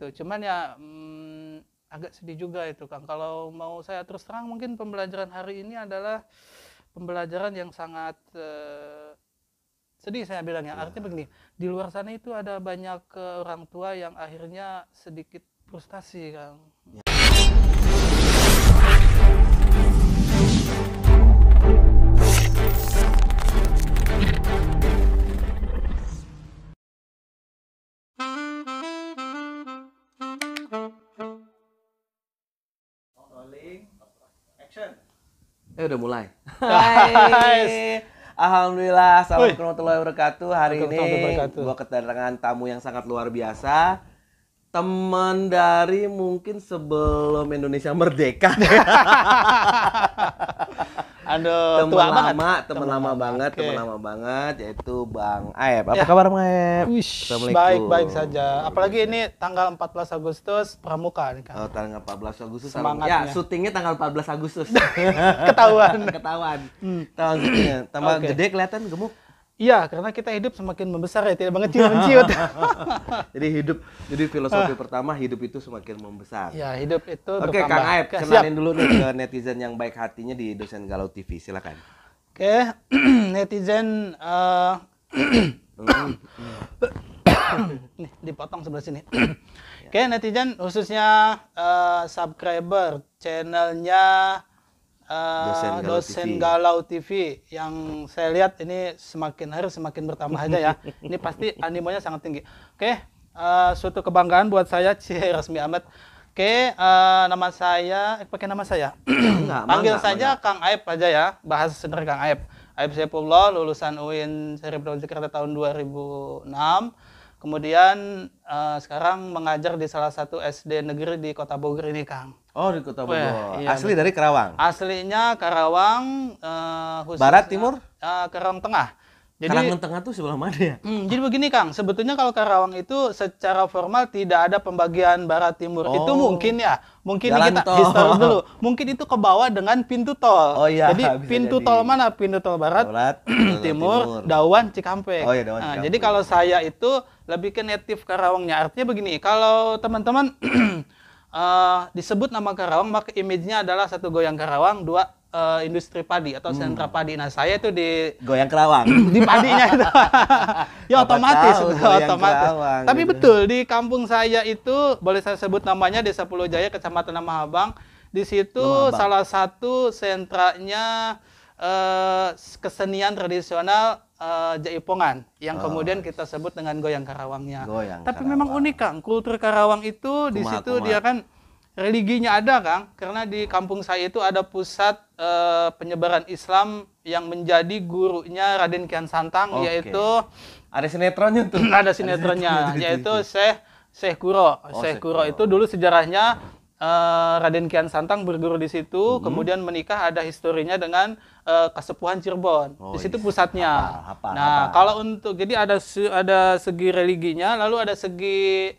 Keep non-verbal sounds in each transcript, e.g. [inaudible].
gitu cuman ya hmm, agak sedih juga itu Kang. Kalau mau saya terus terang mungkin pembelajaran hari ini adalah pembelajaran yang sangat eh, sedih saya bilang ya. Iya. Artinya begini, di luar sana itu ada banyak eh, orang tua yang akhirnya sedikit frustasi Kang. Ya. Eh udah mulai. Hai. Alhamdulillah, assalamualaikum warahmatullahi wabarakatuh. Hari ini gue kedatangan tamu yang sangat luar biasa. Teman dari mungkin sebelum Indonesia merdeka. [laughs] Aduh, temen tua lama, banget. Temen, temen lama banget, okay. temen lama banget yaitu Bang Aep. Apa ya. kabar Bang Aep? Wish, baik, baik saja. Apalagi ini tanggal 14 Agustus pramuka nih kan. Oh, tanggal 14 Agustus. Semangatnya. Ya, syutingnya tanggal 14 Agustus. [laughs] Ketahuan. [laughs] Ketahuan. Hmm. Tanggal syutingnya. Tambah okay. gede kelihatan gemuk. Iya, karena kita hidup semakin membesar ya, tidak mengecil menciut. [laughs] jadi hidup, jadi filosofi pertama hidup itu semakin membesar. Iya, hidup itu Oke, Kang Aib, kenalin dulu nih ke netizen yang baik hatinya di Dosen Galau TV, silakan. Oke, [clears throat] netizen uh, eh, nih, [coughs] [coughs] dipotong sebelah sini. Ya. Oke, netizen khususnya uh, subscriber channelnya dosen, eh, Galau, dosen TV. Galau TV yang saya lihat ini semakin hari semakin bertambah aja ya. [laughs] ini pasti animonya sangat tinggi. Oke, okay, uh, eh, suatu kebanggaan buat saya Cie [laughs] Resmi amat Oke, okay, uh, eh, nama saya eh, pakai nama saya. [clears throat] enggak, Panggil enggak, saja enggak. Kang Aib aja ya, bahas sederhana Kang Aib. Aib Saifullah lulusan UIN Cerebral Jakarta tahun 2006. Kemudian uh, sekarang mengajar di salah satu SD negeri di Kota Bogor ini, Kang. Oh di Kota Bogor. Iya, Asli dari Karawang. Aslinya Karawang. Uh, eh, khususnya, Barat Timur? Uh, eh, Karawang Tengah. Jadi, Karawang Tengah tuh sebelah mana ya? Hmm, jadi begini Kang, sebetulnya kalau Karawang itu secara formal tidak ada pembagian barat timur. Oh, itu mungkin ya, mungkin Jalan kita historis dulu. [laughs] Mungkin itu ke bawah dengan pintu tol. Oh iya. Jadi pintu jadi. tol mana? Pintu tol barat, barat [clears throat] timur, timur, Dawan, Cikampek. Oh iya Dawan. Nah, Cikampek. Nah, jadi kalau saya itu lebih ke native Karawangnya. Artinya begini, kalau teman-teman [clears throat] eh, uh, disebut nama Karawang maka image-nya adalah satu goyang Karawang dua uh, industri padi atau hmm. sentra padi nah saya itu di goyang Karawang [clears throat] di padinya itu [laughs] ya Apa otomatis tahu, otomatis Kerawang, tapi gitu. betul di kampung saya itu boleh saya sebut namanya Desa Pulau Jaya Kecamatan Mahabang. di situ Mahabang. salah satu sentranya uh, kesenian tradisional uh, Jaipongan yang oh. kemudian kita sebut dengan goyang Karawangnya. Goyang Tapi Karawang. memang unik Kang, kultur Karawang itu kuma, di situ kuma. dia kan religinya ada Kang, karena di kampung saya itu ada pusat uh, penyebaran Islam yang menjadi gurunya Raden Kian Santang okay. yaitu ada sinetronnya tuh. [clears throat] ada sinetronnya, ada sinetronnya yaitu Syekh Syekh Kuro. Oh, Syekh Kuro itu dulu sejarahnya Eh, Raden Kian Santang berguru di situ, hmm. kemudian menikah ada historinya dengan uh, eh, Kesepuhan Cirebon. Oh, di situ yes. Iya. pusatnya. Apa, apa, nah, apa. kalau untuk jadi ada ada segi religinya, lalu ada segi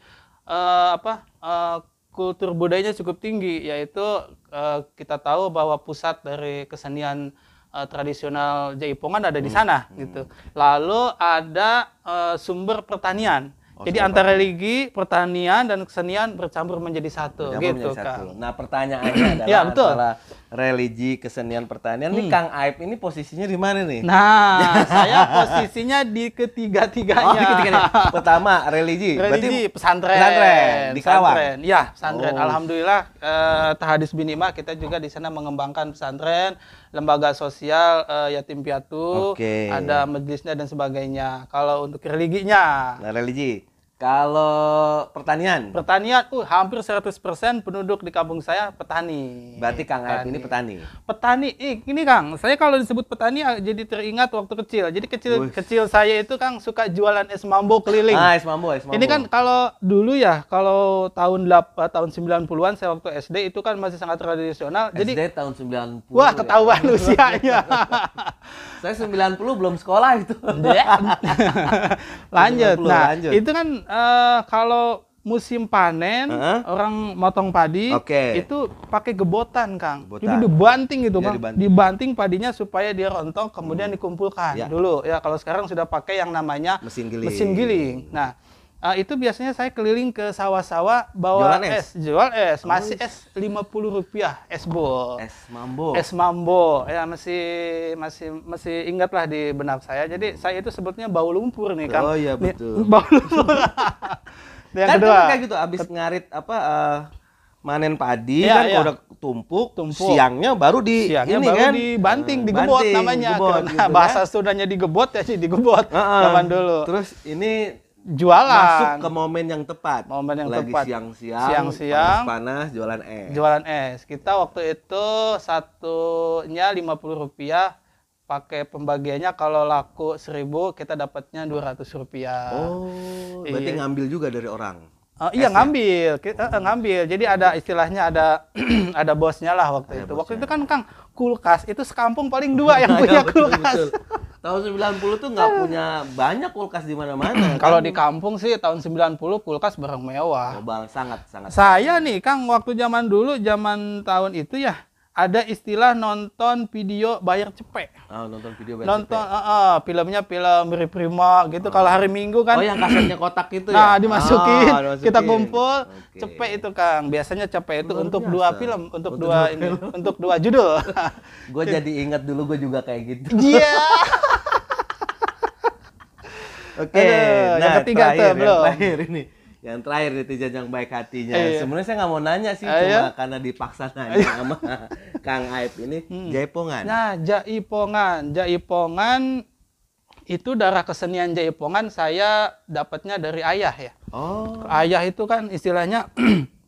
uh, apa? Uh, kultur budayanya cukup tinggi yaitu uh, kita tahu bahwa pusat dari kesenian uh, tradisional Jaipongan ada di mm-hmm. sana hmm. gitu. Lalu ada uh, sumber pertanian. Oh, Jadi antara religi, pertanian dan kesenian bercampur menjadi satu bercampur gitu menjadi Kang. Nah, pertanyaannya [clears throat] ya, adalah ya, betul. antara religi, kesenian, pertanian. Ini hmm. Kang Aib ini posisinya di mana nih? Nah, [laughs] saya posisinya di ketiga-tiganya. Oh, ketiga [laughs] Pertama, religi. Religi, Berarti pesantren. Pesantren di Karawang. Pesantren. Ya, pesantren. Oh. Alhamdulillah eh, Tahadis Binima kita juga di sana mengembangkan pesantren, lembaga sosial eh, yatim piatu, okay. ada majelisnya dan sebagainya. Kalau untuk religinya. Nah, religi kalau pertanian? Pertanian, uh, hampir 100% penduduk di kampung saya petani. Berarti Kang Ayat ini petani? Petani, eh, ini Kang, saya kalau disebut petani ah, jadi teringat waktu kecil. Jadi kecil Uish. kecil saya itu Kang suka jualan es mambo keliling. Ah, es mambo, es mambo. Ini kan kalau dulu ya, kalau tahun 8, ah, tahun 90-an saya waktu SD itu kan masih sangat tradisional. SD jadi, tahun 90 Wah, ya? ketahuan ya. [laughs] usianya. saya 90 belum sekolah itu. [laughs] lanjut. nah, lanjut. itu kan uh, kalau musim panen uh-huh. orang motong padi okay. itu pakai gebotan kang gebotan. jadi dibanting gitu kang iya, dibanting. dibanting padinya supaya dia rontok kemudian hmm. dikumpulkan ya. dulu ya kalau sekarang sudah pakai yang namanya mesin giling mesin giling nah Uh, itu biasanya saya keliling ke sawah-sawah bawa Jualan es. es, jual es, oh, masih es lima puluh rupiah, es bol, es mambo, es mambo, ya masih masih masih ingatlah di benak saya. Jadi hmm. saya itu sebetulnya bau lumpur nih kan, oh iya betul, nih, [laughs] bau lumpur. [laughs] yang kan kedua kayak gitu, abis ngarit apa uh, manen padi ya, kan ya. udah tumpuk, tumpuk, siangnya baru di siangnya ini baru kan dibanting, eh, digebot banting, namanya. gitu, bahasa ya? sudahnya digebot ya sih digebot uh -uh. zaman dulu. Terus ini jualan masuk ke momen yang tepat momen yang lagi tepat siang-siang siang-siang panas, panas jualan es jualan es kita waktu itu satunya lima puluh rupiah pakai pembagiannya kalau laku seribu kita dapatnya dua ratus rupiah oh iya. berarti ngambil juga dari orang Uh, iya ngambil, kita, oh. Eh, eh, ngambil. Jadi ada istilahnya ada [clears throat] ada bosnya lah waktu ada itu. Bosnya. Waktu itu kan Kang kulkas itu sekampung paling dua yang [laughs] iya, punya betul, kulkas. Betul tahun 90 tuh nggak punya banyak kulkas di mana-mana. [clears throat] kan? Kalau di kampung sih tahun 90 kulkas barang mewah. Global oh, sangat sangat. Saya nih Kang waktu zaman dulu zaman tahun itu ya ada istilah nonton video bayar cepet. Oh, ah, nonton video bayar nonton, cepet. Nonton, uh, ah, uh, ah, filmnya film Prima gitu. Oh. Kalau hari Minggu kan. Oh, yang kasetnya kotak itu nah, ya. Nah, [laughs] dimasukin, oh, dimasukin. Kita kumpul, okay. cepet itu Kang. Biasanya cepet itu Luar untuk biasa. dua film, untuk, untuk dua ini, [laughs] untuk dua judul. [laughs] gue jadi ingat dulu gue juga kayak gitu. Iya. Yeah. Oke, okay. nah, yang ketiga terakhir, tuh, belum. Yang terakhir ini yang terakhir netizen yang baik hatinya. Eh, Sebenarnya saya nggak mau nanya sih, eh, cuma iya. karena dipaksa [laughs] nanya eh, sama [laughs] Kang Aib ini hmm. Jaipongan. Nah, Jaipongan, Jaipongan itu darah kesenian Jaipongan saya dapatnya dari ayah ya. Oh. Ayah itu kan istilahnya [clears throat]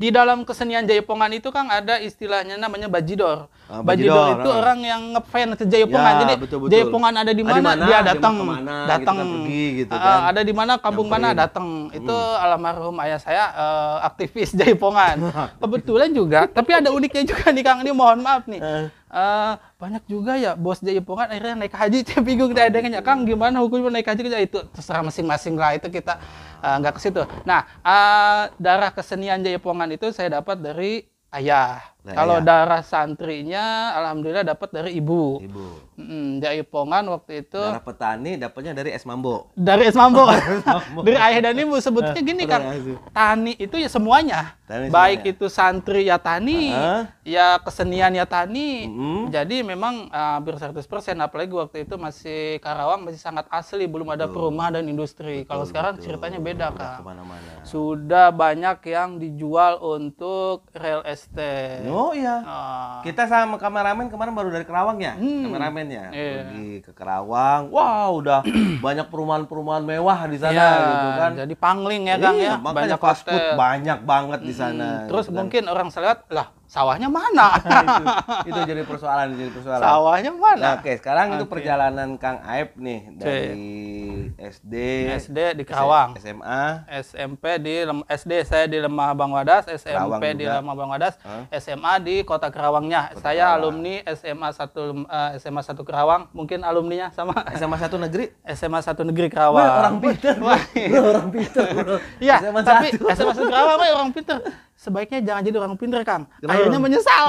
Di dalam kesenian Jayapongan itu Kang ada istilahnya namanya bajidor. Ah, bajidor, bajidor itu nah. orang yang ngefans ke Jayapongan. Ya, Jadi betul, betul. Jayapongan ada di ah, mana dia datang, gitu kan, datang gitu ah, kan, ada di mana kampung mana datang. Hmm. Itu hmm. almarhum ayah saya uh, aktivis [laughs] Jayapongan. [laughs] Kebetulan juga, tapi ada uniknya juga nih Kang, ini mohon maaf nih. Uh banyak juga ya bos Jayapongan akhirnya naik haji tapi gue tidak ada kang gimana hukumnya naik haji itu terserah masing-masing lah itu kita uh, nggak ke situ. Nah, uh, darah kesenian Jayapongan itu saya dapat dari ayah. Nah, Kalau iya. darah santrinya, alhamdulillah dapat dari ibu. Ibu. Hmm, dari Pongan waktu itu. Darah petani dapatnya dari es mambo. Dari es mambo. [laughs] dari ayah dan ibu sebetulnya gini kan, tani itu ya semuanya. Tani Baik semuanya. itu santri ya tani, uh -huh. ya kesenian ya tani. Uh -huh. Jadi memang uh, hampir persen, apalagi waktu itu masih Karawang masih sangat asli, belum ada betul. perumahan dan industri. Kalau sekarang betul. ceritanya beda kan. Sudah banyak yang dijual untuk real estate ya? Oh iya. Oh. Kita sama kameramen kemarin baru dari Kerawang ya, hmm. kameramennya. Yeah. Pergi ke Kerawang. wow, udah [clears throat] banyak perumahan-perumahan mewah di sana yeah. gitu kan. Jadi pangling ya, Kang iya, ya. Banyak fast food banyak banget hmm. di sana. Hmm, gitu terus gitu mungkin kan. orang selewat, lah sawahnya mana? itu, itu jadi persoalan, jadi persoalan. Sawahnya mana? Nah, oke, sekarang okay. itu perjalanan Kang Aib nih dari okay. SD, SD di Karawang, SMA, SMP di SD saya di Lemah Bang Wadas, SMP Kerawang di juga. Lemah Bang Wadas, huh? SMA di Kota Kerawangnya. Kota saya Kerawang. alumni SMA 1 uh, SMA 1 Kerawang, mungkin alumninya sama SMA 1 negeri, SMA 1 negeri Kerawang. Wah, orang pinter. orang pinter. Iya, tapi SMA 1 Kerawang orang pinter sebaiknya jangan jadi orang pinter kang Kenapa? akhirnya menyesal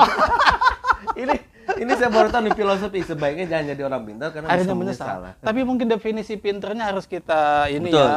[laughs] ini ini saya baru tahu nih filosofi sebaiknya jangan jadi orang pinter karena akhirnya menyesal. menyesal. Tapi mungkin definisi pinternya harus kita ini betul. ya.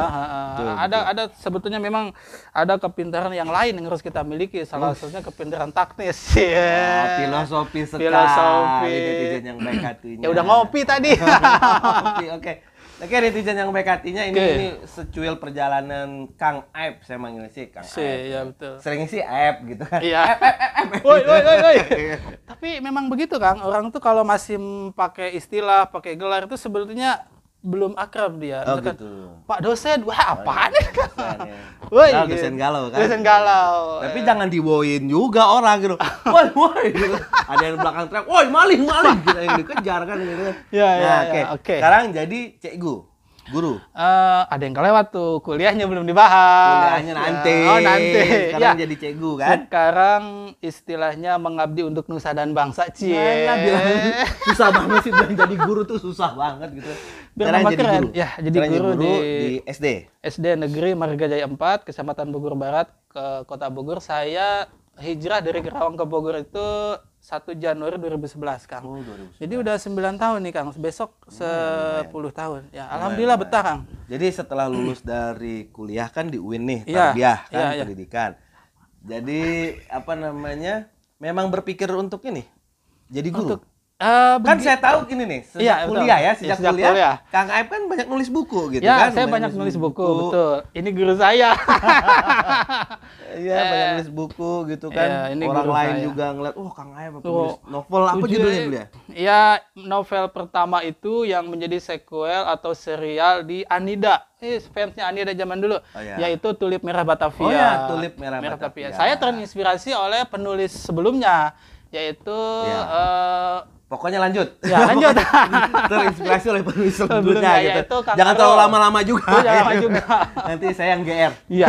Betul, ada betul. ada sebetulnya memang ada kepintaran yang lain yang harus kita miliki. Salah satunya kepintaran taktis. [laughs] Yeah. Iya. Oh, filosofi sekali. Filosofi. Netizen yang baik hatinya. Ya udah ngopi tadi. [laughs] oke. Okay. Oke netizen yang baik hatinya ini, okay. ini secuil perjalanan Kang Aib saya manggilnya sih Kang si, Aib. Ya, betul. Sering sih Aep gitu kan. Iya. Gitu. Woi woi woi [laughs] iya. Tapi memang begitu Kang, orang tuh kalau masih pakai istilah, pakai gelar itu sebetulnya belum akrab dia. Oh, Misalkan, gitu. Pak dosen, wah apaan? Oh, iya. [laughs] Woi, nah, dosen galau kan. Dosen galau. Tapi eh. jangan diboin juga orang gitu. [laughs] Woi, woi. Gitu. Ada yang belakang truk, woi maling, maling kita yang dikejar kan gitu. [laughs] Ya, ya, nah, ya, oke. Okay. Sekarang jadi cikgu. Guru. Uh, ada yang kelewat tuh, kuliahnya belum dibahas. Kuliahnya ya. nanti. Oh, nanti. Sekarang ya. jadi cegu kan? Sekarang istilahnya mengabdi untuk nusa dan bangsa, Cie. Nah, bilang susah banget sih bilang jadi guru tuh susah banget gitu. Biar Sekarang jadi guru. Ya, jadi guru, guru di, di SD. SD Negeri Marga Jaya 4, Kecamatan Bogor Barat, ke Kota Bogor. Saya hijrah dari Kerawang ke Bogor itu 1 Januari 2011 Kang. Oh, 2011. Jadi udah 9 tahun nih Kang. Besok hmm, 10 lumayan. tahun. Ya, alhamdulillah lumayan. betah Kang. Jadi setelah lulus dari kuliah kan di UIN nih, ya, tarbiyah kan ya, ya, pendidikan. Jadi apa namanya? Memang berpikir untuk ini. Jadi guru. Untuk Uh, kan saya tahu gini nih sejak iya, kuliah betul. ya iya, sejak, sejak kuliah, kuliah Kang Aib kan banyak nulis buku gitu ya, kan saya banyak, nulis buku, buku betul ini guru saya [laughs] iya eh. banyak nulis buku gitu kan ya, ini orang lain saya. juga ngeliat oh Kang Aib apa nulis novel apa Tujuh, judulnya dulu ya iya, novel pertama itu yang menjadi sequel atau serial di Anida eh fansnya Anida zaman dulu oh, ya. yaitu Tulip Merah Batavia oh ya Tulip Merah, Merah Batavia. Batavia saya terinspirasi oleh penulis sebelumnya yaitu ya. uh, Pokoknya lanjut. Ya, lanjut. [laughs] Terinspirasi oleh penulis sebelumnya ya, gitu. Yaitu, jangan Karo. terlalu lama-lama juga. Oh, lama juga. [laughs] Nanti saya yang GR. Iya.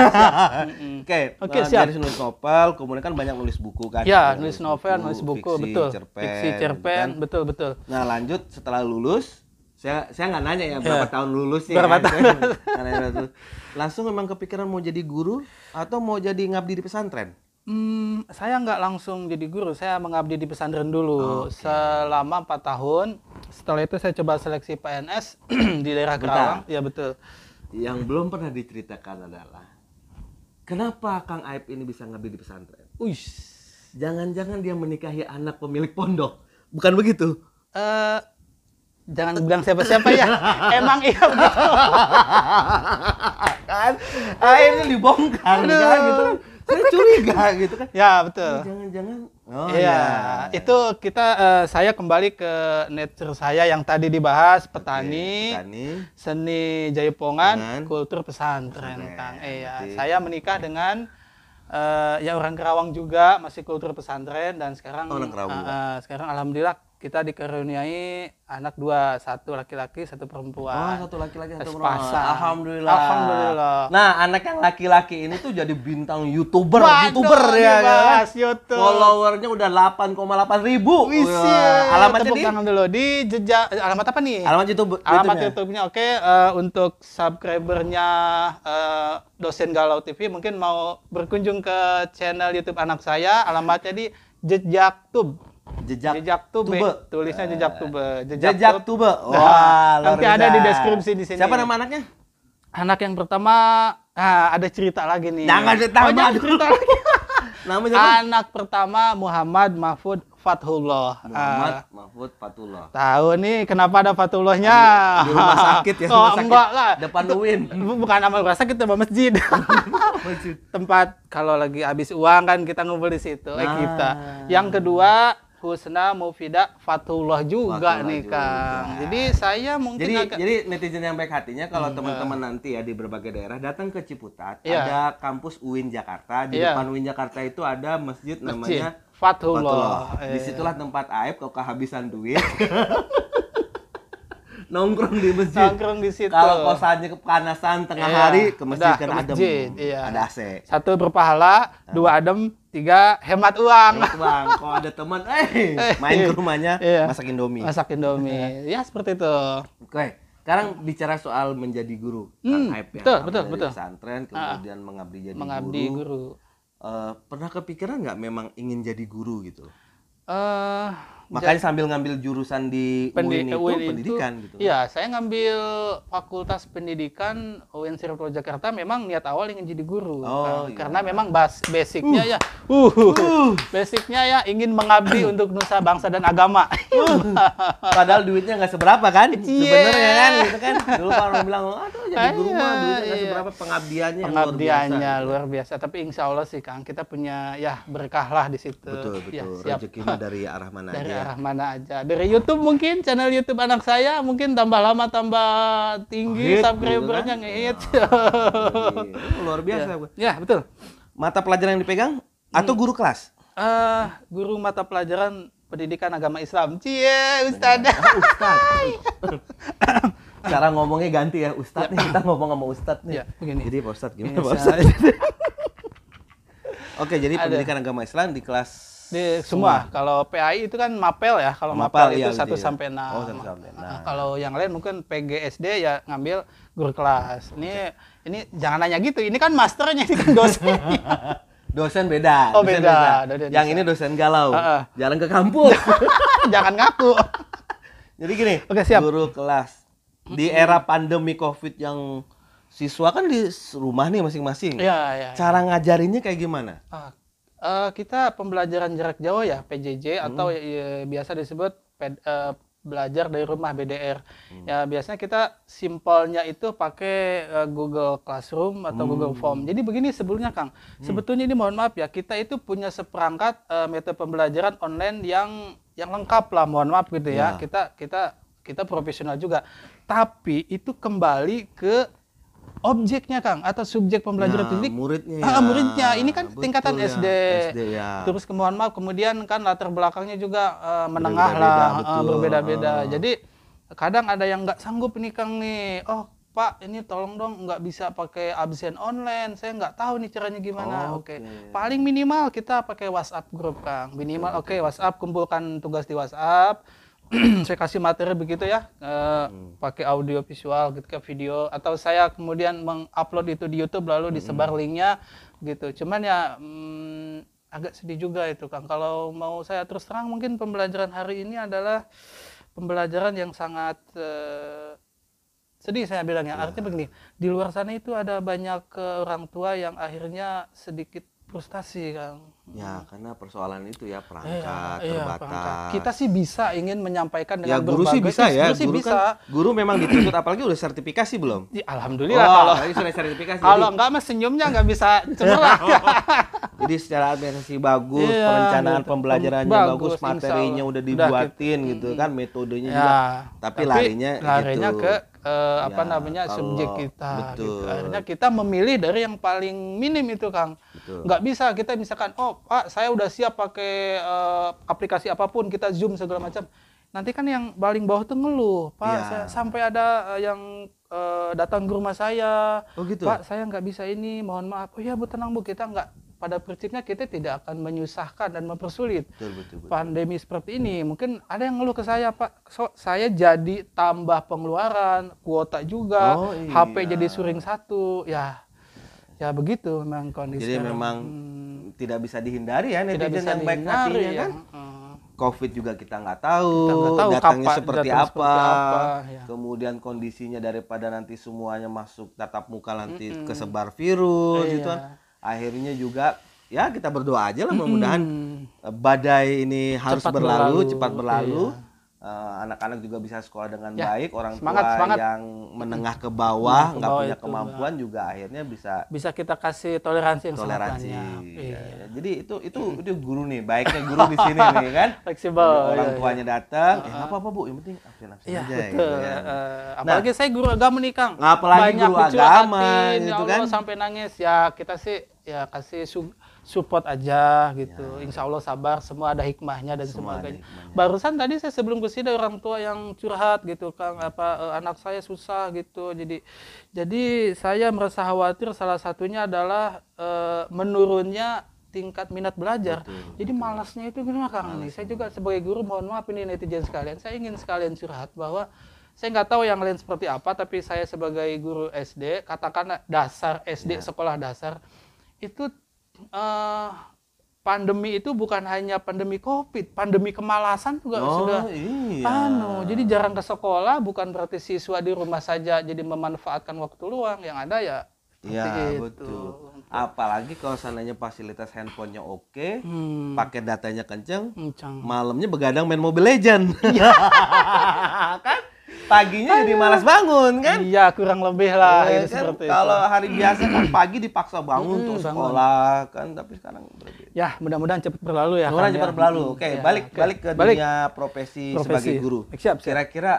[laughs] Oke. Oke, eh, siap. Dari nulis novel, kemudian kan banyak nulis buku kan. Iya, nulis novel, buku, nulis buku, fiksi, betul. Cerpen, fiksi, gitu cerpen, kan? betul, betul. Nah, lanjut setelah lulus, saya saya nggak nanya ya iya. berapa ya. tahun lulusnya. Berapa ya. tahun? Langsung memang kepikiran mau jadi guru atau mau jadi ngabdi di pesantren? Hmm, saya nggak langsung jadi guru, saya mengabdi di pesantren dulu oh, okay. selama empat tahun. Setelah itu saya coba seleksi PNS [clears throat] di daerah Kerawang. Ya betul. Yang belum pernah diceritakan adalah kenapa Kang Aib ini bisa ngabdi di pesantren? Uish. Jangan-jangan dia menikahi anak pemilik pondok. Bukan begitu? Eh uh, jangan bilang siapa-siapa ya. [laughs] Emang iya betul. kan ini dibongkar kan gitu kan? saya curiga gitu kan ya betul ya, jangan-jangan oh, iya ya. itu kita uh, saya kembali ke nature saya yang tadi dibahas petani, Oke, petani. seni jayapongan kultur pesantren okay. kang eh, ya saya menikah dengan uh, ya orang Kerawang juga masih kultur pesantren dan sekarang orang Uh, uh, sekarang alhamdulillah kita dikaruniai anak dua satu laki-laki satu perempuan oh satu laki-laki satu perempuan alhamdulillah alhamdulillah nah anak yang laki-laki ini tuh jadi bintang youtuber Waduh, youtuber ya mas, ya, kan YouTube. followernya udah 8,8 ribu Wih, iya. alamatnya alamatnya di dulu di jejak eh, alamat apa nih alamat YouTube alamat YouTube-nya oke okay, uh, eh, untuk subscribernya uh, dosen galau TV mungkin mau berkunjung ke channel YouTube anak saya alamatnya di jejak tub jejak, jejak tube. tube. Tulisnya eh, jejak tube. Jejak, jejak tube. tube. Nah, Wah, nah, nanti ada di deskripsi di sini. Siapa nama anaknya? Anak yang pertama nah, ada cerita lagi nih. Jangan cerita, oh, cerita lagi. [laughs] nama siapa? Anak pertama Muhammad Mahfud Fatullah. Muhammad uh, Mahfud Fatullah. Tahu nih kenapa ada Fatullahnya? Di rumah [laughs] sakit ya, rumah oh, enggak lah. Depan Uin. Bukan nama rumah sakit, tempat masjid. [laughs] masjid. Tempat kalau lagi habis uang kan kita ngumpul di situ, eh, nah. kita. Yang kedua Husna Mufida Fatullah juga Fatullah nih kak Kang. Jadi nah, saya mungkin jadi, agak... jadi netizen yang baik hatinya kalau hmm. teman-teman nah. nanti ya di berbagai daerah datang ke Ciputat yeah. ada kampus UIN Jakarta di yeah. depan UIN Jakarta itu ada masjid, masjid. namanya Fatullah. Fatullah. situlah Disitulah tempat Aib kalau kehabisan duit. [laughs] nongkrong di masjid. Nongkrong di situ. Kalau kosannya kepanasan tengah iya. hari ke masjid Udah, kan ke adem. Masjid, iya. Ada AC. Satu berpahala, nah. dua adem, tiga hemat uang. Hemat uang. Kalau ada teman, eh, eh main ke iya. rumahnya iya. masak Indomie. Masak Indomie. [laughs] ya seperti itu. Oke. Okay. Sekarang bicara soal menjadi guru, kan hmm, kan hype ya. Betul, betul, betul. Santren, ah. kemudian ah, mengabdi jadi mengabdi guru. guru. Uh, pernah kepikiran nggak memang ingin jadi guru gitu? Eh uh, Makanya sambil ngambil jurusan di Pendid UIN itu, UIN itu pendidikan gitu. Iya, saya ngambil Fakultas Pendidikan UIN Sirpro Jakarta memang niat awal ingin jadi guru. Oh, nah, iya. Karena memang bas basicnya uh. ya uh, uh. basicnya ya ingin mengabdi uh. untuk nusa bangsa dan agama. Uh. Padahal duitnya nggak seberapa kan? Yeah. Sebenarnya kan gitu kan. Dulu orang bilang, "Aduh, jadi guru mah iya, duitnya nggak iya. seberapa pengabdiannya." Pengabdiannya luar biasa, gitu. luar biasa. Tapi insya Allah sih Kang, kita punya ya berkahlah di situ. Betul, betul. Ya, Rezekinya [laughs] dari arah mana dari ya. mana aja. Dari YouTube mungkin channel YouTube anak saya mungkin tambah lama tambah tinggi oh, subscribernya gitu kan? Iya. ngeit Oh, iya, luar iya. biasa. Ya. ya betul. Mata pelajaran yang dipegang atau hmm. guru kelas? Uh, guru mata pelajaran pendidikan agama Islam. Cie, Ustaz. Oh, Ustaz. [laughs] Cara ngomongnya ganti ya, Ustaz. Ya. Nih, kita ngomong sama Ustaz nih. Ya, begini. Jadi Pak Ustaz gimana Pak [laughs] Oke, jadi pendidikan agama Islam di kelas di semua. semua. Kalau PAI itu kan mapel ya. Kalau mapel, mapel itu ya, 1 iya. sampai enam Oh, 6. Nah, kalau yang lain mungkin PGSD ya ngambil guru kelas. Ini okay. ini jangan nanya gitu. Ini kan masternya, ini kan dosen [laughs] dosen beda. Oh, dosen beda. beda. Dosen, yang ini dosen galau. Uh -uh. Jalan ke kampus. [laughs] jangan ngaku. [laughs] Jadi gini, Oke, siap. guru kelas di era pandemi Covid yang siswa kan di rumah nih masing-masing. Iya, iya. Ya. Cara ngajarinnya kayak gimana? Uh uh, kita pembelajaran jarak jauh ya PJJ hmm. atau ya, ya biasa disebut ped, uh, belajar dari rumah BDR. Hmm. Ya biasanya kita simpelnya itu pakai uh, Google Classroom atau hmm. Google Form. Jadi begini sebelumnya Kang, hmm. sebetulnya ini mohon maaf ya kita itu punya seperangkat uh, metode pembelajaran online yang yang lengkap lah mohon maaf gitu ya. ya. Kita kita kita profesional juga. Tapi itu kembali ke objeknya Kang atau subjek pembelajaran nah, muridnya ah, ah ya. muridnya ini kan Betul tingkatan ya. SD, SD ya. terus kemohon maaf kemudian kan latar belakangnya juga uh, menengah berbeda lah uh, berbeda-beda uh. jadi kadang ada yang nggak sanggup nih Kang nih oh Pak ini tolong dong nggak bisa pakai absen online saya nggak tahu nih caranya gimana oh, oke okay. okay. paling minimal kita pakai WhatsApp grup Kang minimal oke okay, WhatsApp kumpulkan tugas di WhatsApp [clears throat] saya kasih materi begitu ya e, hmm. pakai audio visual gitu ke video atau saya kemudian mengupload itu di YouTube lalu hmm. disebar linknya gitu cuman ya hmm, agak sedih juga itu Kang kalau mau saya terus terang mungkin pembelajaran hari ini adalah pembelajaran yang sangat e, sedih saya bilang ya iya. artinya begini di luar sana itu ada banyak eh, orang tua yang akhirnya sedikit frustasi kan ya hmm. karena persoalan itu ya perangkat eh, eh, iya, terbatas iya, perangkat. kita sih bisa ingin menyampaikan dengan ya, guru berbagai sih bisa ya guru, sih guru bisa kan, guru memang dituntut apalagi udah sertifikasi belum ya, alhamdulillah oh, kalau sudah sertifikasi [laughs] kalau jadi... enggak mas senyumnya enggak bisa cemerlang [laughs] oh. jadi secara administrasi bagus iya, perencanaan gitu. pembelajarannya bagus, bagus materinya udah dibuatin udah, gitu, gitu kan metodenya ya, juga tapi, tapi larinya larinya gitu. ke Eh, apa ya, namanya kalau- subjek kita gitu. akhirnya kita memilih dari yang paling minim itu Kang Betul. nggak bisa kita misalkan oh Pak saya udah siap pakai uh, aplikasi apapun kita zoom segala macam nanti kan yang paling bawah tuh ngeluh Pak Ya. saya- sampai ada uh, yang uh, datang ke rumah saya Oh gitu. Pak saya nggak bisa ini mohon maaf oh iya Bu tenang Bu kita nggak pada prinsipnya kita tidak akan menyusahkan dan mempersulit betul, betul, betul. pandemi seperti ini. Mungkin ada yang ngeluh ke saya, Pak, so, saya jadi tambah pengeluaran, kuota juga, oh, iya. HP jadi suring satu, ya, ya begitu memang kondisi. Jadi memang hmm, tidak bisa dihindari ya netizen yang baik hatinya kan? ya. kan. Covid juga kita nggak tahu, kita tahu datangnya seperti, datang apa, seperti apa, ya. kemudian kondisinya daripada nanti semuanya masuk tatap muka nanti mm -mm. kesebar virus, eh, gitu iya. kan akhirnya juga ya kita berdoa aja lah mudah-mudahan hmm. badai ini harus cepat berlalu, berlalu cepat berlalu iya Eh, anak-anak uh, juga bisa sekolah dengan ya. baik orang semangat, tua semangat. yang menengah ke bawah nggak punya kemampuan itu. juga akhirnya bisa bisa kita kasih toleransi yang toleransi iya. Iya, iya. jadi itu itu itu guru nih baiknya guru di sini [laughs] nih kan fleksibel orang iya, iya. tuanya iya. datang uh, eh uh-uh. apa apa bu yang penting absen absen ya, aja Gitu, ya. uh, apalagi nah, saya guru agama nih kang apalagi Banyak guru agama ya itu kan sampai nangis ya kita sih ya kasih support aja gitu. Ya, ya. Insya Allah sabar, semua ada hikmahnya dan semua sebagainya. Barusan tadi saya sebelum ke sini orang tua yang curhat gitu, Kang apa uh, anak saya susah gitu. Jadi jadi saya merasa khawatir salah satunya adalah uh, menurunnya tingkat minat belajar. Betul, Jadi betul. malasnya itu gimana Kang nih? Saya juga sebagai guru mohon maaf ini netizen sekalian. Saya ingin sekalian curhat bahwa saya nggak tahu yang lain seperti apa, tapi saya sebagai guru SD, katakanlah dasar SD, ya. sekolah dasar, itu uh, pandemi itu bukan hanya pandemi COVID, pandemi kemalasan juga oh, sudah iya. anu. Jadi jarang ke sekolah bukan berarti siswa di rumah saja jadi memanfaatkan waktu luang yang ada ya Ya betul. Apalagi kalau seandainya fasilitas handphonenya oke, okay, hmm. pakai datanya kenceng, malamnya begadang main Mobile Legend. Ya. [laughs] kan? paginya Ayo. jadi malas bangun kan? Iya, kurang lebih lah ya, itu kan, seperti Kalau hari biasa kan [clears throat] pagi dipaksa bangun hmm, tuh sekolah bangun. kan, tapi sekarang berbeda. Ya, mudah-mudahan cepat berlalu ya. Mudah-mudahan cepat berlalu. Ya. berlalu. Oke, ya, balik okay. balik ke balik. dunia profesi, profesi sebagai guru. Siap, Kira-kira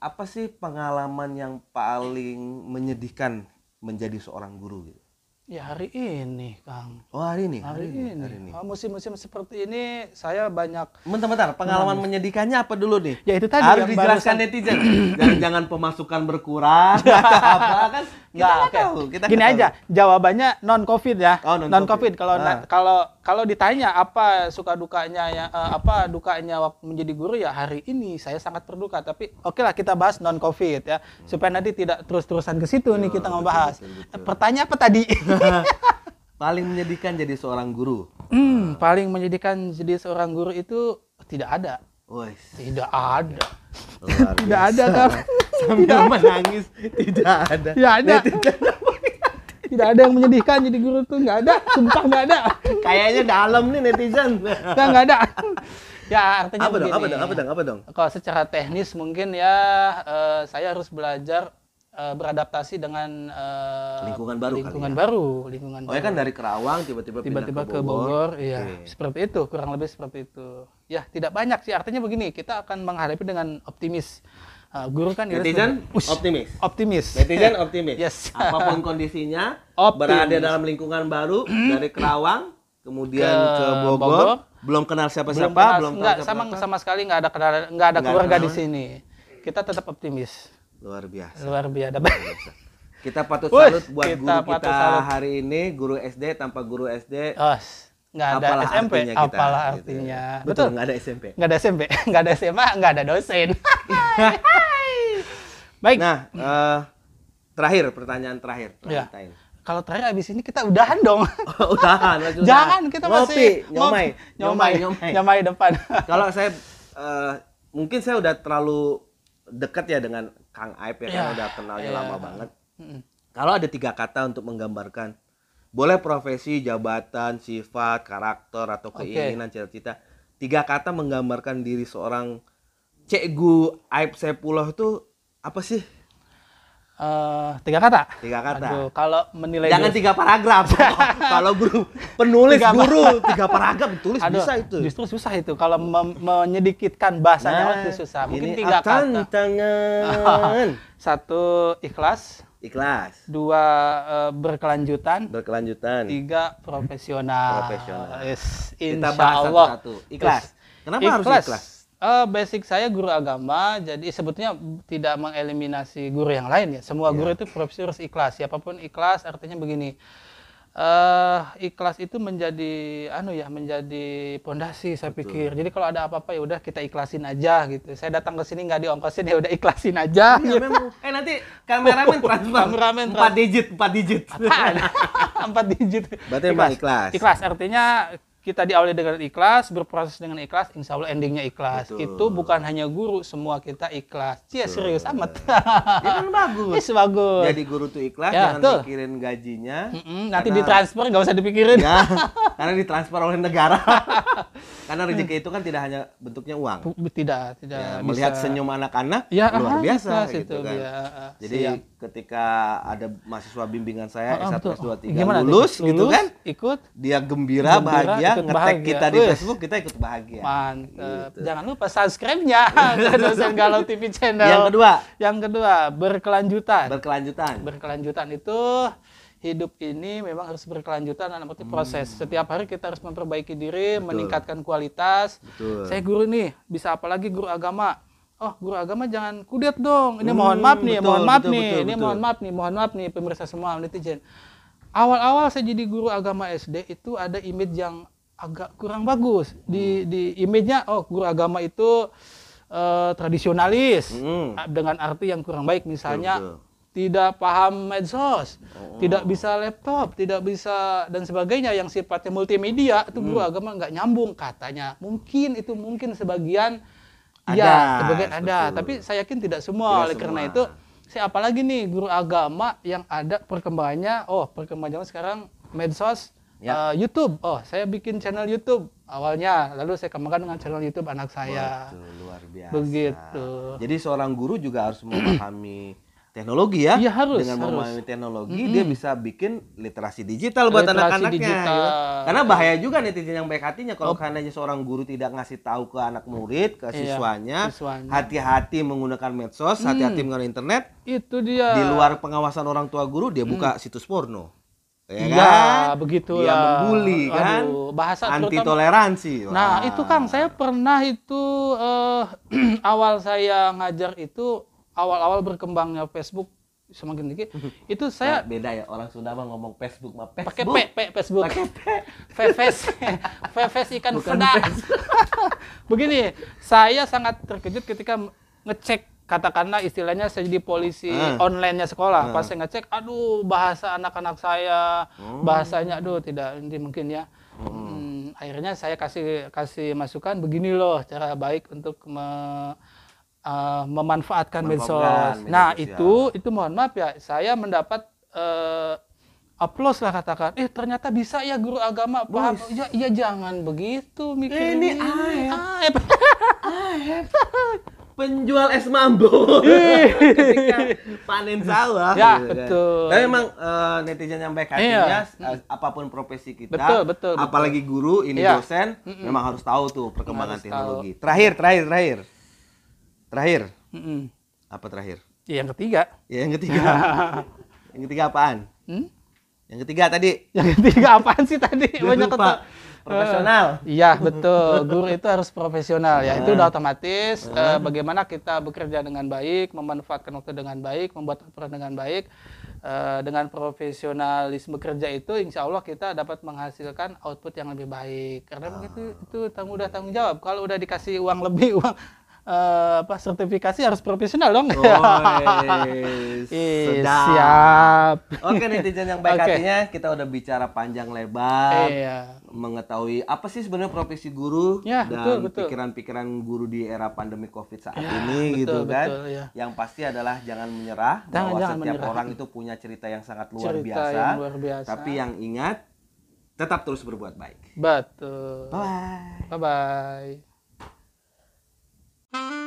apa sih pengalaman yang paling menyedihkan menjadi seorang guru gitu? Ya hari ini, Kang. Oh hari ini. Hari, hari ini. ini. Hari ini. Oh, musim-musim seperti ini saya banyak. Bentar-bentar. Pengalaman hmm. menyedihkannya apa dulu nih? Ya itu tadi. Harus dijelaskan barusan... netizen. jangan, jangan pemasukan berkurang. [laughs] apa kan? kita nggak okay. tahu. Kita Gini tahu. aja. Jawabannya non covid ya. Oh, non covid. Non -COVID. Kalau nah. kalau kalau ditanya apa suka dukanya ya uh, apa dukanya waktu menjadi guru ya hari ini saya sangat berduka tapi oke lah kita bahas non covid ya hmm. supaya nanti tidak terus terusan ke situ nih iya, kita ngebahas pertanyaan apa tadi [laughs] [laughs] paling menyedihkan jadi seorang guru hmm, paling menyedihkan jadi seorang guru itu tidak ada Wais. tidak ada [laughs] tidak ada kan sambil tidak menangis tidak ada tidak ada tidak ada yang menyedihkan jadi guru tuh nggak ada sumpah nggak ada kayaknya dalam nih netizen nggak nggak ada ya artinya apa begini, dong apa dong apa dong apa dong kalau secara teknis mungkin ya uh, saya harus belajar eh, beradaptasi dengan uh, lingkungan baru lingkungan kali ya? baru lingkungan oh ya kan dari Kerawang tiba-tiba tiba-tiba ke Bogor, ke Bogor iya okay. seperti itu kurang lebih seperti itu ya tidak banyak sih artinya begini kita akan menghadapi dengan optimis Ah, guru kan netizen harus optimis. Optimis. Netizen [laughs] optimis. yes. [laughs] Apapun kondisinya, optimis. berada dalam lingkungan baru dari Kerawang kemudian ke, ke Bogor, Bogor, belum kenal siapa-siapa, belum, kenal, belum siapa sama sama sekali nggak ada kenal nggak ada enggak keluarga kenal. di sini. Kita tetap optimis. Luar biasa. Luar biasa. Kita patut salut buat kita guru kita salut. hari ini, guru SD tanpa guru SD. Os. nggak ada apalah SMP, artinya kita, apalah gitu ya. artinya. Gitu. Betul, nggak ada SMP. Nggak ada SMP, [laughs] nggak ada SMA, nggak ada dosen. Baik. Nah, uh, terakhir pertanyaan terakhir. terakhir. Ya. Kalau terakhir abis ini kita udahan dong. [laughs] Oh, udahan, [laughs] Jangan kita Ngopi, masih nyomai, nyomai, nyomai, nyomai depan. [laughs] Kalau saya uh, mungkin saya udah terlalu dekat ya dengan Kang Aib ya, ya. karena iya. udah kenalnya ya. lama banget. Hmm. Kalau ada tiga kata untuk menggambarkan, boleh profesi, jabatan, sifat, karakter atau keinginan, cita-cita. Okay. Tiga kata menggambarkan diri seorang gu Aib Sepuluh itu apa sih Uh, tiga kata. Tiga kata. kalau menilai jangan tiga paragraf. [laughs] kalau guru penulis tiga guru tiga paragraf tulis Aduh, bisa itu. Justru susah itu kalau me menyedikitkan bahasanya nah, itu susah. Mungkin ini tiga akan kata. tangan. [laughs] Satu ikhlas. Ikhlas. Dua uh, berkelanjutan. Berkelanjutan. Tiga profesional. Profesional. Yes, insya Kita bahas Allah. Satu, satu. Ikhlas. Kenapa ikhlas. harus ikhlas? uh, basic saya guru agama jadi sebetulnya tidak mengeliminasi guru yang lain ya semua yeah. guru iya. itu profesi harus ikhlas siapapun ikhlas artinya begini uh, ikhlas itu menjadi anu ya menjadi pondasi saya Betul. pikir jadi kalau ada apa-apa ya udah kita ikhlasin aja gitu saya datang ke sini nggak diongkosin ya udah ikhlasin aja iya, gitu. memang. eh nanti kameramen [laughs] transfer kameramen empat digit empat digit [laughs] empat digit berarti ikhlas ikhlas artinya kita diawali dengan ikhlas, berproses dengan ikhlas, insya Allah endingnya ikhlas. Betul. Itu bukan hanya guru, semua kita ikhlas. Cia serius amat. Ya kan bagus. Yes, bagus. Jadi guru tuh ikhlas, ya, jangan tuh. pikirin gajinya. Mm -mm, nanti karena... ditransfer, nggak usah dipikirin. Ya, karena ditransfer oleh negara. [laughs] Karena rezeki itu kan tidak hanya bentuknya uang. Tidak, tidak. Ya, bisa. melihat senyum anak-anak ya, luar biasa bisa, gitu kan. Ya, Jadi siap. ketika ada mahasiswa bimbingan saya oh, S1, S2, 3 lulus, lulus gitu kan. Ikut. Dia gembira, gembira bahagia, ngetek kita di Facebook, kita ikut bahagia. Mantap. Gitu. Jangan lupa subscribe-nya [laughs] [laughs] Dosen Galau TV channel. Yang kedua. Yang kedua, berkelanjutan. Berkelanjutan. Berkelanjutan itu hidup ini memang harus berkelanjutan dan arti hmm. proses. Hmm. Setiap hari kita harus memperbaiki diri, Betul. meningkatkan kualitas. Betul. Saya guru nih, bisa apalagi guru agama. Oh, guru agama jangan kudet dong. Ini mohon hmm, maaf nih, betul, mohon maaf betul, nih, betul, ini betul. mohon maaf nih, mohon maaf nih pemirsa semua netizen. Awal-awal saya jadi guru agama SD itu ada image yang agak kurang bagus. Di hmm. di image-nya oh guru agama itu uh, tradisionalis Hmm. dengan arti yang kurang baik misalnya betul, betul tidak paham medsos, oh. tidak bisa laptop, tidak bisa dan sebagainya yang sifatnya multimedia itu hmm. agama nggak nyambung katanya. Mungkin itu mungkin sebagian ada, ya sebagian ada, tapi saya yakin tidak semua. Tidak Oleh semua. karena itu saya apalagi nih guru agama yang ada perkembangannya, oh perkembangannya sekarang medsos, ya. uh, YouTube, oh saya bikin channel YouTube awalnya, lalu saya kembangkan dengan channel YouTube anak saya. Betul, luar biasa. Begitu. Jadi seorang guru juga harus memahami teknologi ya. Iya harus. Dengan memahami teknologi hmm. dia bisa bikin literasi digital buat anak-anaknya. Ya. Karena iya. bahaya juga netizen yang baik hatinya kalau oh. karena seorang guru tidak ngasih tahu ke anak murid, ke iya, siswanya, hati-hati menggunakan medsos, hati-hati mm. menggunakan internet. Itu dia. Di luar pengawasan orang tua guru dia buka mm. situs porno. Ya, ya kan? begitu ya membuli kan. bahasa anti toleransi. Nah, itu Kang, saya pernah itu eh, [clears throat] awal saya ngajar itu awal-awal berkembangnya Facebook semakin tinggi [laughs] itu saya nah, beda ya orang Sunda mah ngomong Facebook mah Facebook pakai PP pe Facebook [laughs] pakai PP Fefes Fefes ikan Sunda [laughs] begini saya sangat terkejut ketika ngecek katakanlah istilahnya saya jadi polisi uh. onlinenya sekolah uh. pas saya ngecek aduh bahasa anak-anak saya hmm. bahasanya aduh tidak nanti mungkin ya hmm. Hmm, akhirnya saya kasih kasih masukan begini loh cara baik untuk me uh, memanfaatkan medsos. Nah, sosial. itu itu mohon maaf ya, saya mendapat uh, eh, Aplos lah katakan, eh ternyata bisa ya guru agama paham. Ya, ya jangan begitu mikir Ini aib. Aib. [laughs] Penjual es mambo ketika panen sawah. Ya, gitu, kan. betul. Kan. Tapi memang uh, netizen yang baik hatinya, iya. Ya, apapun profesi kita, betul, betul, betul. apalagi guru, ini iya. dosen, mm -mm. memang harus tahu tuh perkembangan harus teknologi. Tahu. Terakhir, terakhir, terakhir Terakhir. Mm-mm. Apa terakhir? Ya, yang ketiga. Ya, yang ketiga. [laughs] yang ketiga apaan? Hmm? Yang ketiga tadi. Yang ketiga apaan sih tadi? Banyak lupa. Profesional. Uh, iya, betul. Guru itu harus profesional ya. Itu udah ah. otomatis uh, bagaimana kita bekerja dengan baik, memanfaatkan waktu dengan baik, membuat aturan dengan baik. Uh, dengan profesionalisme kerja itu insya Allah kita dapat menghasilkan output yang lebih baik. Karena begitu ah. itu tanggung udah tanggung jawab. Kalau udah dikasih uang lebih, [laughs] uang uh, apa sertifikasi harus profesional dong. Oh, yes. [laughs] Iya, siap. Oke netizen yang baik [laughs] okay. hatinya, kita udah bicara panjang lebar. Iya. Mengetahui apa sih sebenarnya profesi guru ya, dan pikiran-pikiran guru di era pandemi Covid saat ya, ini betul, gitu kan. Betul, ya. Yang pasti adalah jangan menyerah jangan, bahwa jangan setiap menyerah. orang itu punya cerita yang sangat luar cerita biasa. Yang luar biasa. Tapi yang ingat tetap terus berbuat baik. Betul. bye. Bye bye. Mm-hmm. [laughs]